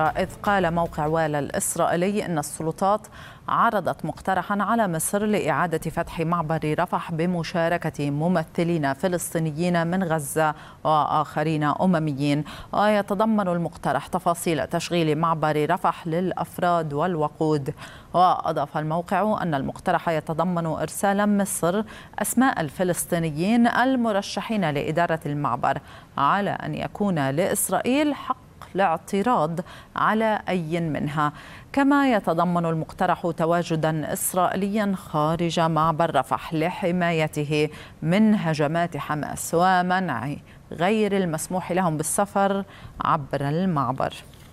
إذ قال موقع والا الإسرائيلي أن السلطات عرضت مقترحا على مصر لإعادة فتح معبر رفح بمشاركة ممثلين فلسطينيين من غزة وآخرين أمميين ويتضمن المقترح تفاصيل تشغيل معبر رفح للأفراد والوقود وأضاف الموقع أن المقترح يتضمن إرسال مصر أسماء الفلسطينيين المرشحين لإدارة المعبر على أن يكون لإسرائيل حق الاعتراض على أي منها كما يتضمن المقترح تواجدا إسرائيليا خارج معبر رفح لحمايته من هجمات حماس ومنع غير المسموح لهم بالسفر عبر المعبر